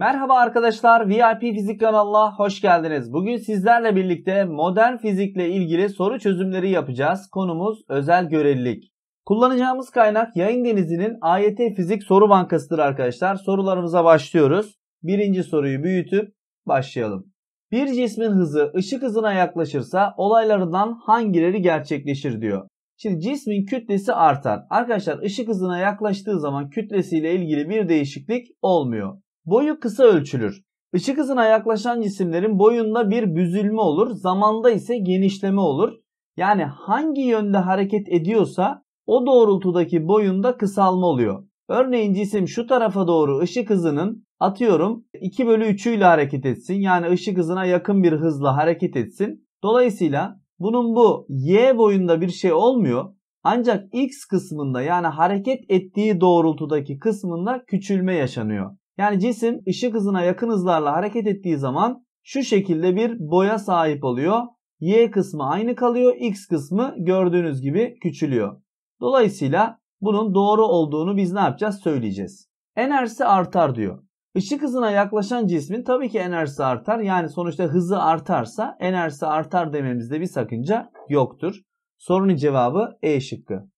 Merhaba arkadaşlar VIP Fizik kanalına hoş geldiniz. Bugün sizlerle birlikte modern fizikle ilgili soru çözümleri yapacağız. Konumuz özel görelilik. Kullanacağımız kaynak Yayın Denizi'nin AYT Fizik Soru Bankası'dır arkadaşlar. Sorularımıza başlıyoruz. Birinci soruyu büyütüp başlayalım. Bir cismin hızı ışık hızına yaklaşırsa olaylarından hangileri gerçekleşir diyor. Şimdi cismin kütlesi artar. Arkadaşlar ışık hızına yaklaştığı zaman kütlesiyle ilgili bir değişiklik olmuyor. Boyu kısa ölçülür. Işık hızına yaklaşan cisimlerin boyunda bir büzülme olur, zamanda ise genişleme olur. Yani hangi yönde hareket ediyorsa o doğrultudaki boyunda kısalma oluyor. Örneğin cisim şu tarafa doğru ışık hızının atıyorum 2 bölü 3'ü ile hareket etsin. Yani ışık hızına yakın bir hızla hareket etsin. Dolayısıyla bunun bu y boyunda bir şey olmuyor. Ancak x kısmında yani hareket ettiği doğrultudaki kısmında küçülme yaşanıyor. Yani cisim ışık hızına yakın hızlarla hareket ettiği zaman şu şekilde bir boya sahip oluyor. Y kısmı aynı kalıyor. X kısmı gördüğünüz gibi küçülüyor. Dolayısıyla bunun doğru olduğunu biz ne yapacağız söyleyeceğiz. Enerjisi artar diyor. Işık hızına yaklaşan cismin tabii ki enerjisi artar. Yani sonuçta hızı artarsa enerjisi artar dememizde bir sakınca yoktur. Sorunun cevabı E şıkkı.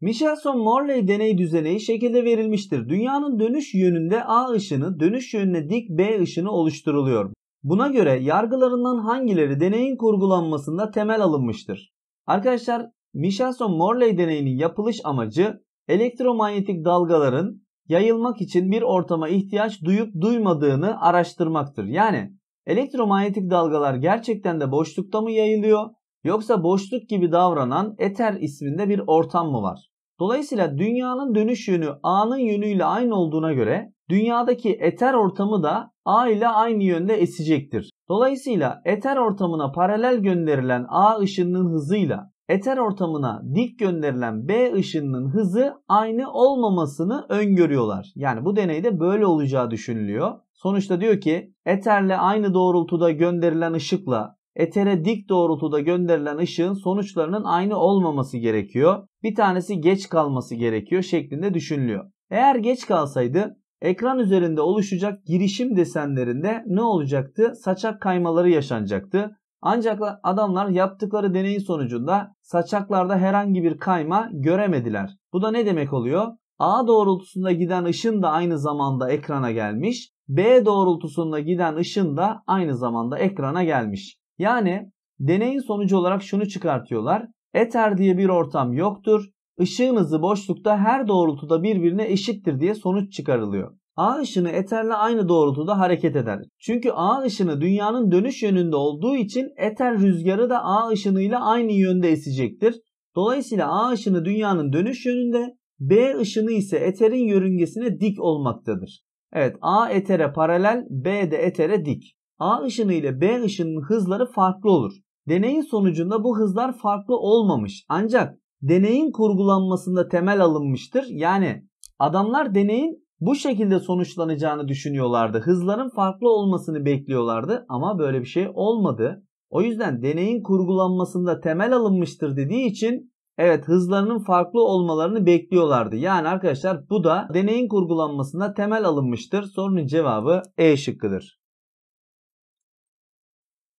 Michelson-Morley deney düzeneği şekilde verilmiştir. Dünyanın dönüş yönünde A ışını, dönüş yönüne dik B ışını oluşturuluyor. Buna göre yargılarından hangileri deneyin kurgulanmasında temel alınmıştır? Arkadaşlar Michelson-Morley deneyinin yapılış amacı elektromanyetik dalgaların yayılmak için bir ortama ihtiyaç duyup duymadığını araştırmaktır. Yani elektromanyetik dalgalar gerçekten de boşlukta mı yayılıyor Yoksa boşluk gibi davranan eter isminde bir ortam mı var? Dolayısıyla dünyanın dönüş yönü A'nın yönüyle aynı olduğuna göre dünyadaki eter ortamı da A ile aynı yönde esecektir. Dolayısıyla eter ortamına paralel gönderilen A ışınının hızıyla eter ortamına dik gönderilen B ışınının hızı aynı olmamasını öngörüyorlar. Yani bu deneyde böyle olacağı düşünülüyor. Sonuçta diyor ki eterle aynı doğrultuda gönderilen ışıkla etere dik doğrultuda gönderilen ışığın sonuçlarının aynı olmaması gerekiyor. Bir tanesi geç kalması gerekiyor şeklinde düşünülüyor. Eğer geç kalsaydı ekran üzerinde oluşacak girişim desenlerinde ne olacaktı? Saçak kaymaları yaşanacaktı. Ancak adamlar yaptıkları deneyin sonucunda saçaklarda herhangi bir kayma göremediler. Bu da ne demek oluyor? A doğrultusunda giden ışın da aynı zamanda ekrana gelmiş. B doğrultusunda giden ışın da aynı zamanda ekrana gelmiş. Yani deneyin sonucu olarak şunu çıkartıyorlar. Eter diye bir ortam yoktur. Işığın hızı boşlukta her doğrultuda birbirine eşittir diye sonuç çıkarılıyor. A ışını eterle aynı doğrultuda hareket eder. Çünkü A ışını dünyanın dönüş yönünde olduğu için eter rüzgarı da A ışınıyla aynı yönde esecektir. Dolayısıyla A ışını dünyanın dönüş yönünde, B ışını ise eterin yörüngesine dik olmaktadır. Evet A etere paralel, B de etere dik. A ışını ile B ışının hızları farklı olur. Deneyin sonucunda bu hızlar farklı olmamış. Ancak deneyin kurgulanmasında temel alınmıştır. Yani adamlar deneyin bu şekilde sonuçlanacağını düşünüyorlardı. Hızların farklı olmasını bekliyorlardı ama böyle bir şey olmadı. O yüzden deneyin kurgulanmasında temel alınmıştır dediği için evet hızlarının farklı olmalarını bekliyorlardı. Yani arkadaşlar bu da deneyin kurgulanmasında temel alınmıştır. Sorunun cevabı E şıkkıdır.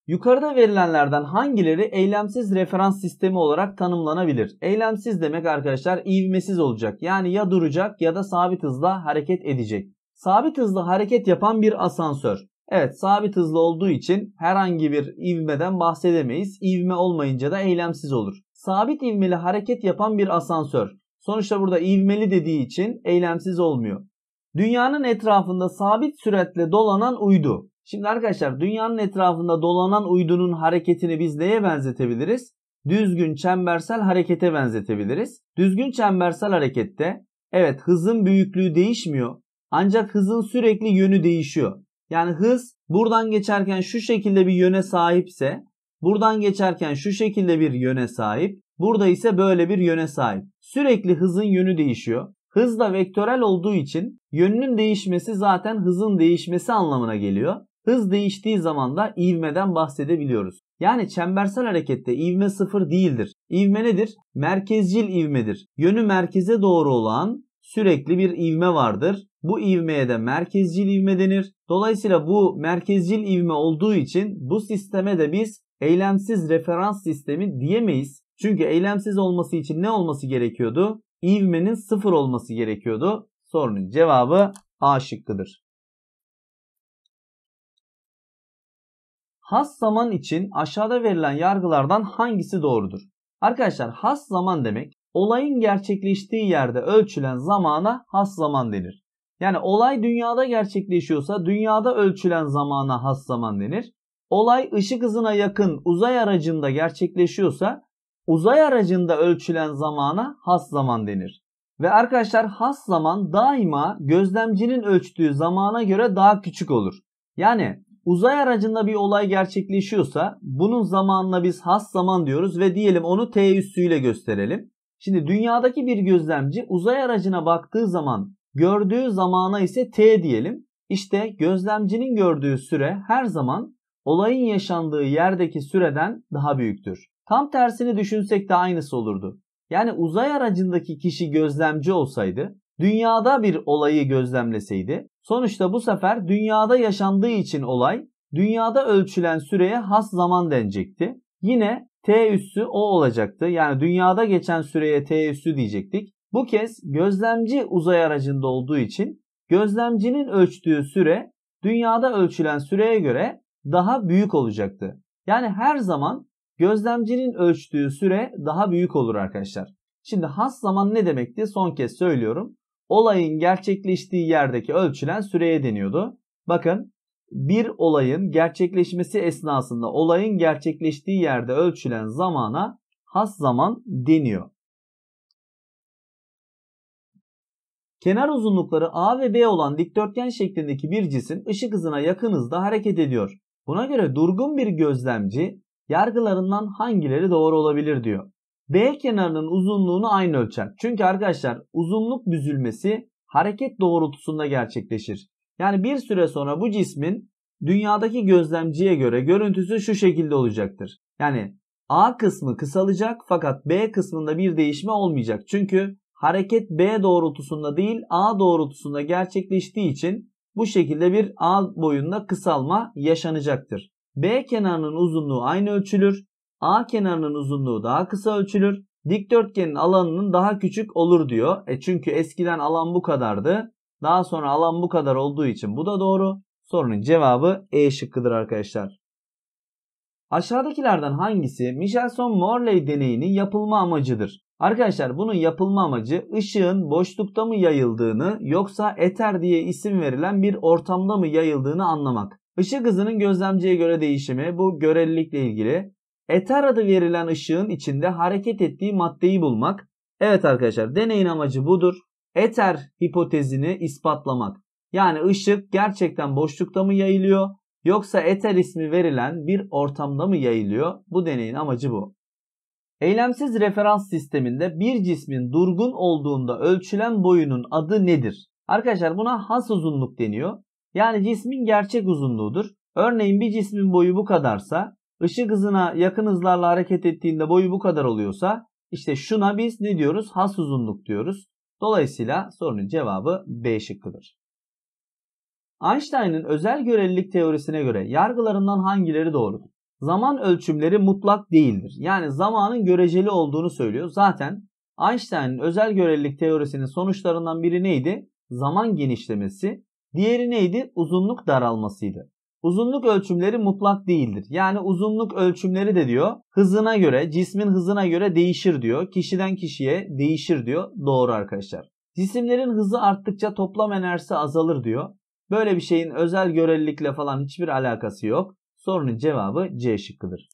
Yukarıda verilenlerden hangileri eylemsiz referans sistemi olarak tanımlanabilir? Eylemsiz demek arkadaşlar ivmesiz olacak. Yani ya duracak ya da sabit hızla hareket edecek. Sabit hızla hareket yapan bir asansör. Evet sabit hızlı olduğu için herhangi bir ivmeden bahsedemeyiz. İvme olmayınca da eylemsiz olur. Sabit ivmeli hareket yapan bir asansör. Sonuçta burada ivmeli dediği için eylemsiz olmuyor. Dünyanın etrafında sabit süratle dolanan uydu. Şimdi arkadaşlar dünyanın etrafında dolanan uydunun hareketini biz neye benzetebiliriz? Düzgün çembersel harekete benzetebiliriz. Düzgün çembersel harekette evet hızın büyüklüğü değişmiyor. Ancak hızın sürekli yönü değişiyor. Yani hız buradan geçerken şu şekilde bir yöne sahipse, buradan geçerken şu şekilde bir yöne sahip, burada ise böyle bir yöne sahip. Sürekli hızın yönü değişiyor. Hız da vektörel olduğu için yönünün değişmesi zaten hızın değişmesi anlamına geliyor. Hız değiştiği zaman da ivmeden bahsedebiliyoruz. Yani çembersel harekette ivme sıfır değildir. İvme nedir? Merkezcil ivmedir. Yönü merkeze doğru olan sürekli bir ivme vardır. Bu ivmeye de merkezcil ivme denir. Dolayısıyla bu merkezcil ivme olduğu için bu sisteme de biz eylemsiz referans sistemi diyemeyiz. Çünkü eylemsiz olması için ne olması gerekiyordu? İvmenin sıfır olması gerekiyordu. Sorunun cevabı A şıkkıdır. has zaman için aşağıda verilen yargılardan hangisi doğrudur? Arkadaşlar has zaman demek olayın gerçekleştiği yerde ölçülen zamana has zaman denir. Yani olay dünyada gerçekleşiyorsa dünyada ölçülen zamana has zaman denir. Olay ışık hızına yakın uzay aracında gerçekleşiyorsa uzay aracında ölçülen zamana has zaman denir. Ve arkadaşlar has zaman daima gözlemcinin ölçtüğü zamana göre daha küçük olur. Yani Uzay aracında bir olay gerçekleşiyorsa bunun zamanına biz has zaman diyoruz ve diyelim onu t üssüyle gösterelim. Şimdi dünyadaki bir gözlemci uzay aracına baktığı zaman gördüğü zamana ise t diyelim. İşte gözlemcinin gördüğü süre her zaman olayın yaşandığı yerdeki süreden daha büyüktür. Tam tersini düşünsek de aynısı olurdu. Yani uzay aracındaki kişi gözlemci olsaydı, dünyada bir olayı gözlemleseydi Sonuçta bu sefer dünyada yaşandığı için olay dünyada ölçülen süreye has zaman denecekti. Yine t üssü o olacaktı. Yani dünyada geçen süreye t üssü diyecektik. Bu kez gözlemci uzay aracında olduğu için gözlemcinin ölçtüğü süre dünyada ölçülen süreye göre daha büyük olacaktı. Yani her zaman gözlemcinin ölçtüğü süre daha büyük olur arkadaşlar. Şimdi has zaman ne demekti? Son kez söylüyorum olayın gerçekleştiği yerdeki ölçülen süreye deniyordu. Bakın bir olayın gerçekleşmesi esnasında olayın gerçekleştiği yerde ölçülen zamana has zaman deniyor. Kenar uzunlukları A ve B olan dikdörtgen şeklindeki bir cisim ışık hızına yakın hızda hareket ediyor. Buna göre durgun bir gözlemci yargılarından hangileri doğru olabilir diyor. B kenarının uzunluğunu aynı ölçer. Çünkü arkadaşlar uzunluk büzülmesi hareket doğrultusunda gerçekleşir. Yani bir süre sonra bu cismin dünyadaki gözlemciye göre görüntüsü şu şekilde olacaktır. Yani A kısmı kısalacak fakat B kısmında bir değişme olmayacak. Çünkü hareket B doğrultusunda değil A doğrultusunda gerçekleştiği için bu şekilde bir A boyunda kısalma yaşanacaktır. B kenarının uzunluğu aynı ölçülür A kenarının uzunluğu daha kısa ölçülür. Dikdörtgenin alanının daha küçük olur diyor. E çünkü eskiden alan bu kadardı. Daha sonra alan bu kadar olduğu için bu da doğru. Sorunun cevabı E şıkkıdır arkadaşlar. Aşağıdakilerden hangisi Michelson-Morley deneyinin yapılma amacıdır? Arkadaşlar bunun yapılma amacı ışığın boşlukta mı yayıldığını yoksa eter diye isim verilen bir ortamda mı yayıldığını anlamak. Işık hızının gözlemciye göre değişimi bu görelilikle ilgili. Eter adı verilen ışığın içinde hareket ettiği maddeyi bulmak. Evet arkadaşlar deneyin amacı budur. Eter hipotezini ispatlamak. Yani ışık gerçekten boşlukta mı yayılıyor yoksa eter ismi verilen bir ortamda mı yayılıyor? Bu deneyin amacı bu. Eylemsiz referans sisteminde bir cismin durgun olduğunda ölçülen boyunun adı nedir? Arkadaşlar buna has uzunluk deniyor. Yani cismin gerçek uzunluğudur. Örneğin bir cismin boyu bu kadarsa ışık hızına yakın hızlarla hareket ettiğinde boyu bu kadar oluyorsa işte şuna biz ne diyoruz? Has uzunluk diyoruz. Dolayısıyla sorunun cevabı B şıkkıdır. Einstein'ın özel görelilik teorisine göre yargılarından hangileri doğrudur? Zaman ölçümleri mutlak değildir. Yani zamanın göreceli olduğunu söylüyor. Zaten Einstein'ın özel görelilik teorisinin sonuçlarından biri neydi? Zaman genişlemesi. Diğeri neydi? Uzunluk daralmasıydı. Uzunluk ölçümleri mutlak değildir. Yani uzunluk ölçümleri de diyor hızına göre, cismin hızına göre değişir diyor. Kişiden kişiye değişir diyor. Doğru arkadaşlar. Cisimlerin hızı arttıkça toplam enerjisi azalır diyor. Böyle bir şeyin özel görelilikle falan hiçbir alakası yok. Sorunun cevabı C şıkkıdır.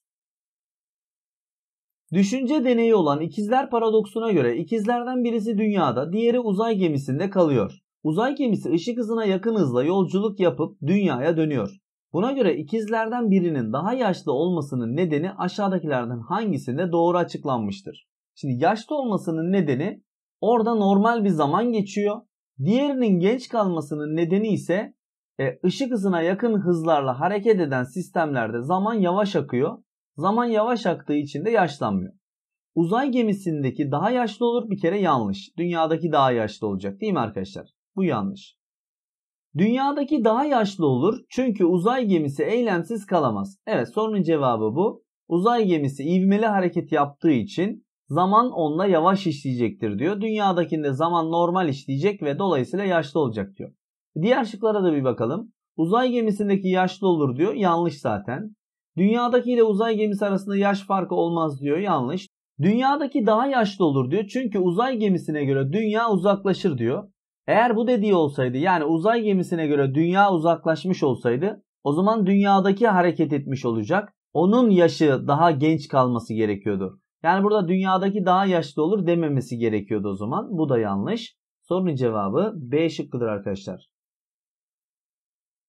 Düşünce deneyi olan ikizler paradoksuna göre ikizlerden birisi dünyada, diğeri uzay gemisinde kalıyor. Uzay gemisi ışık hızına yakın hızla yolculuk yapıp dünyaya dönüyor. Buna göre ikizlerden birinin daha yaşlı olmasının nedeni aşağıdakilerden hangisinde doğru açıklanmıştır? Şimdi yaşlı olmasının nedeni orada normal bir zaman geçiyor. Diğerinin genç kalmasının nedeni ise e, ışık hızına yakın hızlarla hareket eden sistemlerde zaman yavaş akıyor. Zaman yavaş aktığı için de yaşlanmıyor. Uzay gemisindeki daha yaşlı olur bir kere yanlış. Dünyadaki daha yaşlı olacak değil mi arkadaşlar? Bu yanlış. Dünyadaki daha yaşlı olur çünkü uzay gemisi eylemsiz kalamaz. Evet sorunun cevabı bu. Uzay gemisi ivmeli hareket yaptığı için zaman onda yavaş işleyecektir diyor. Dünyadakinde zaman normal işleyecek ve dolayısıyla yaşlı olacak diyor. Diğer şıklara da bir bakalım. Uzay gemisindeki yaşlı olur diyor. Yanlış zaten. Dünyadaki ile uzay gemisi arasında yaş farkı olmaz diyor. Yanlış. Dünyadaki daha yaşlı olur diyor. Çünkü uzay gemisine göre dünya uzaklaşır diyor. Eğer bu dediği olsaydı yani uzay gemisine göre dünya uzaklaşmış olsaydı o zaman dünyadaki hareket etmiş olacak. Onun yaşı daha genç kalması gerekiyordu. Yani burada dünyadaki daha yaşlı olur dememesi gerekiyordu o zaman. Bu da yanlış. Sorunun cevabı B şıkkıdır arkadaşlar.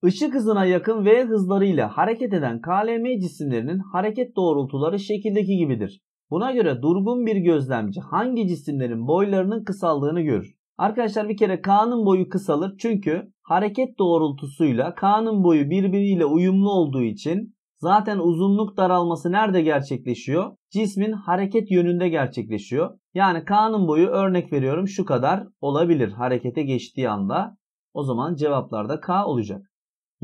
Işık hızına yakın ve hızlarıyla hareket eden KLM cisimlerinin hareket doğrultuları şekildeki gibidir. Buna göre durgun bir gözlemci hangi cisimlerin boylarının kısaldığını görür. Arkadaşlar bir kere K'nın boyu kısalır. Çünkü hareket doğrultusuyla K'nın boyu birbiriyle uyumlu olduğu için zaten uzunluk daralması nerede gerçekleşiyor? Cismin hareket yönünde gerçekleşiyor. Yani K'nın boyu örnek veriyorum şu kadar olabilir harekete geçtiği anda. O zaman cevaplarda K olacak.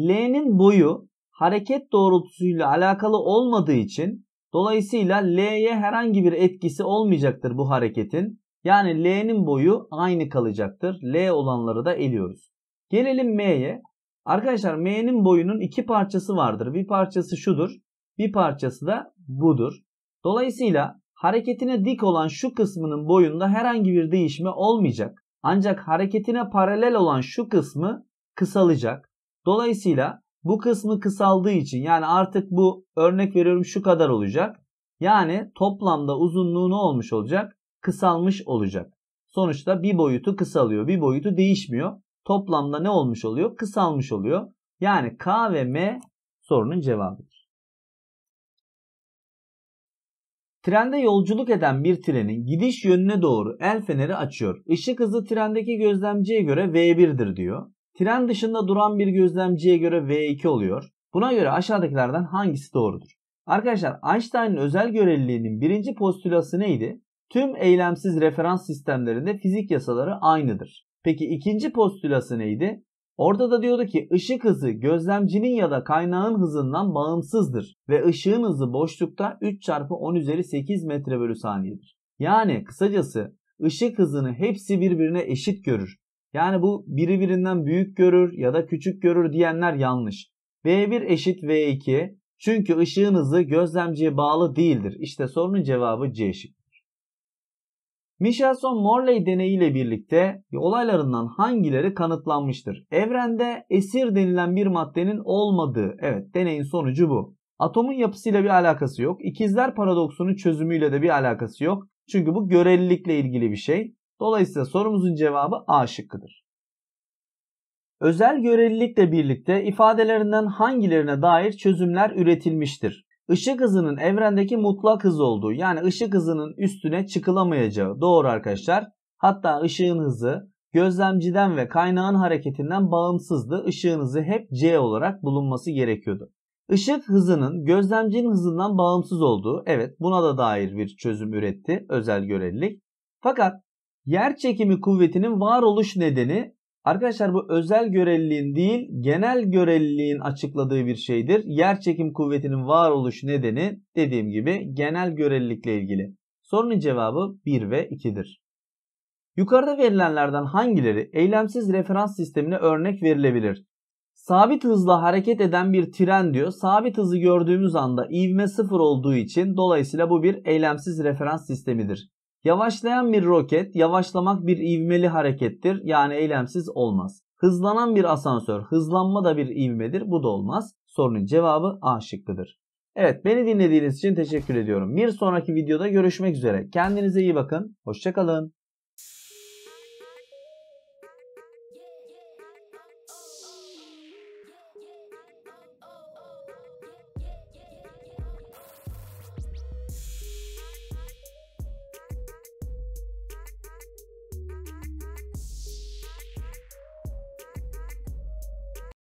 L'nin boyu hareket doğrultusuyla alakalı olmadığı için dolayısıyla L'ye herhangi bir etkisi olmayacaktır bu hareketin. Yani L'nin boyu aynı kalacaktır. L olanları da eliyoruz. Gelelim M'ye. Arkadaşlar M'nin boyunun iki parçası vardır. Bir parçası şudur. Bir parçası da budur. Dolayısıyla hareketine dik olan şu kısmının boyunda herhangi bir değişme olmayacak. Ancak hareketine paralel olan şu kısmı kısalacak. Dolayısıyla bu kısmı kısaldığı için yani artık bu örnek veriyorum şu kadar olacak. Yani toplamda uzunluğu ne olmuş olacak? kısalmış olacak. Sonuçta bir boyutu kısalıyor, bir boyutu değişmiyor. Toplamda ne olmuş oluyor? Kısalmış oluyor. Yani K ve M sorunun cevabıdır. Trende yolculuk eden bir trenin gidiş yönüne doğru el feneri açıyor. Işık hızı trendeki gözlemciye göre V1'dir diyor. Tren dışında duran bir gözlemciye göre V2 oluyor. Buna göre aşağıdakilerden hangisi doğrudur? Arkadaşlar Einstein'ın özel göreliğinin birinci postülası neydi? Tüm eylemsiz referans sistemlerinde fizik yasaları aynıdır. Peki ikinci postülası neydi? Orada da diyordu ki ışık hızı gözlemcinin ya da kaynağın hızından bağımsızdır ve ışığın hızı boşlukta 3 çarpı 10 üzeri 8 metre bölü saniyedir. Yani kısacası ışık hızını hepsi birbirine eşit görür. Yani bu biri birinden büyük görür ya da küçük görür diyenler yanlış. V1 eşit V2 çünkü ışığın hızı gözlemciye bağlı değildir. İşte sorunun cevabı C şık. Michelson Morley deneyiyle birlikte olaylarından hangileri kanıtlanmıştır? Evrende esir denilen bir maddenin olmadığı. Evet deneyin sonucu bu. Atomun yapısıyla bir alakası yok. İkizler paradoksunun çözümüyle de bir alakası yok. Çünkü bu görelilikle ilgili bir şey. Dolayısıyla sorumuzun cevabı A şıkkıdır. Özel görelilikle birlikte ifadelerinden hangilerine dair çözümler üretilmiştir? Işık hızının evrendeki mutlak hız olduğu yani ışık hızının üstüne çıkılamayacağı doğru arkadaşlar. Hatta ışığın hızı gözlemciden ve kaynağın hareketinden bağımsızdı. Işığın hızı hep c olarak bulunması gerekiyordu. Işık hızının gözlemcinin hızından bağımsız olduğu evet buna da dair bir çözüm üretti özel görelilik. Fakat yer çekimi kuvvetinin varoluş nedeni Arkadaşlar bu özel göreliliğin değil genel göreliliğin açıkladığı bir şeydir. yer çekim kuvvetinin varoluş nedeni dediğim gibi genel görelilikle ilgili. Sorunun cevabı 1 ve 2'dir. Yukarıda verilenlerden hangileri eylemsiz referans sistemine örnek verilebilir? Sabit hızla hareket eden bir tren diyor. Sabit hızı gördüğümüz anda ivme sıfır olduğu için dolayısıyla bu bir eylemsiz referans sistemidir. Yavaşlayan bir roket, yavaşlamak bir ivmeli harekettir. Yani eylemsiz olmaz. Hızlanan bir asansör, hızlanma da bir ivmedir. Bu da olmaz. Sorunun cevabı A şıkkıdır. Evet beni dinlediğiniz için teşekkür ediyorum. Bir sonraki videoda görüşmek üzere. Kendinize iyi bakın. Hoşçakalın.